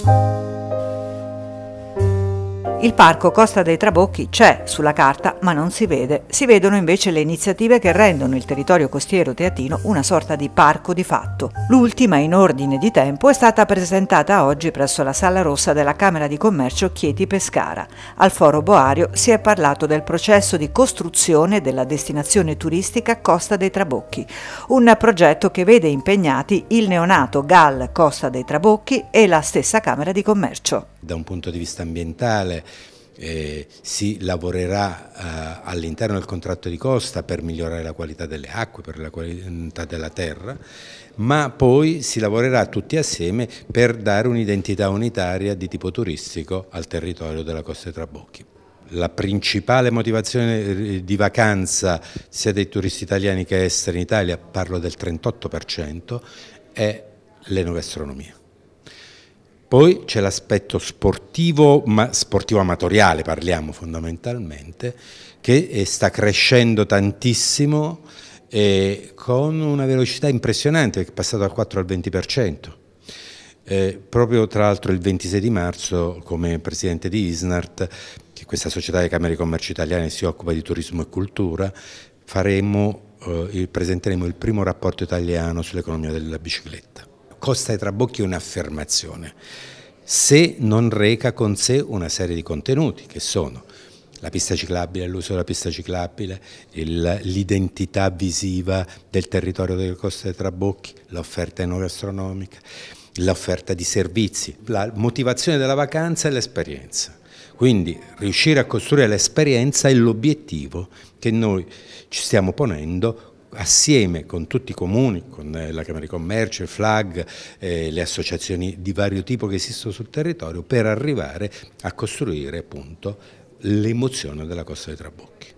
Thank you. Il parco Costa dei Trabocchi c'è sulla carta ma non si vede, si vedono invece le iniziative che rendono il territorio costiero teatino una sorta di parco di fatto. L'ultima in ordine di tempo è stata presentata oggi presso la Sala Rossa della Camera di Commercio Chieti Pescara. Al foro Boario si è parlato del processo di costruzione della destinazione turistica Costa dei Trabocchi, un progetto che vede impegnati il neonato GAL Costa dei Trabocchi e la stessa Camera di Commercio da un punto di vista ambientale, eh, si lavorerà eh, all'interno del contratto di costa per migliorare la qualità delle acque, per la qualità della terra, ma poi si lavorerà tutti assieme per dare un'identità unitaria di tipo turistico al territorio della Costa di Trabocchi. La principale motivazione eh, di vacanza sia dei turisti italiani che esteri in Italia, parlo del 38%, è l'enogastronomia. Poi c'è l'aspetto sportivo, ma sportivo amatoriale parliamo fondamentalmente, che eh, sta crescendo tantissimo eh, con una velocità impressionante, che è passato dal 4 al 20%. Eh, proprio tra l'altro il 26 di marzo, come presidente di Isnart, che è questa società di Camere di Commercio Italiane si occupa di turismo e cultura, faremo, eh, presenteremo il primo rapporto italiano sull'economia della bicicletta Costa e Trabocchi un'affermazione, se non reca con sé una serie di contenuti che sono la pista ciclabile, l'uso della pista ciclabile, l'identità visiva del territorio delle coste dei Trabocchi, l'offerta enogastronomica, l'offerta di servizi, la motivazione della vacanza e l'esperienza. Quindi riuscire a costruire l'esperienza è l'obiettivo che noi ci stiamo ponendo assieme con tutti i comuni, con eh, la Camera di Commercio, il FLAG, eh, le associazioni di vario tipo che esistono sul territorio per arrivare a costruire l'emozione della Costa dei Trabocchi.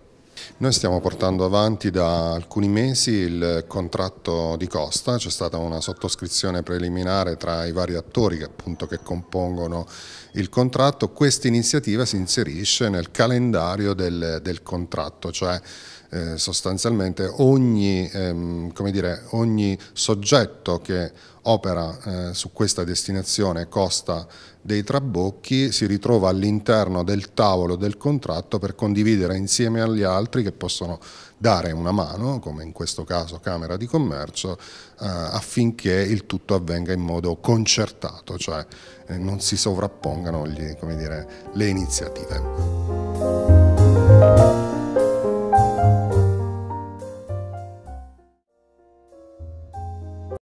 Noi stiamo portando avanti da alcuni mesi il contratto di costa, c'è stata una sottoscrizione preliminare tra i vari attori che, appunto, che compongono il contratto, questa iniziativa si inserisce nel calendario del, del contratto, cioè eh, sostanzialmente ogni, ehm, dire, ogni, soggetto che opera eh, su questa destinazione costa dei trabocchi si ritrova all'interno del tavolo del contratto per condividere insieme agli altri che possono dare una mano, come in questo caso Camera di Commercio, eh, affinché il tutto avvenga in modo concertato, cioè eh, non si sovrappongano gli, dire, le iniziative.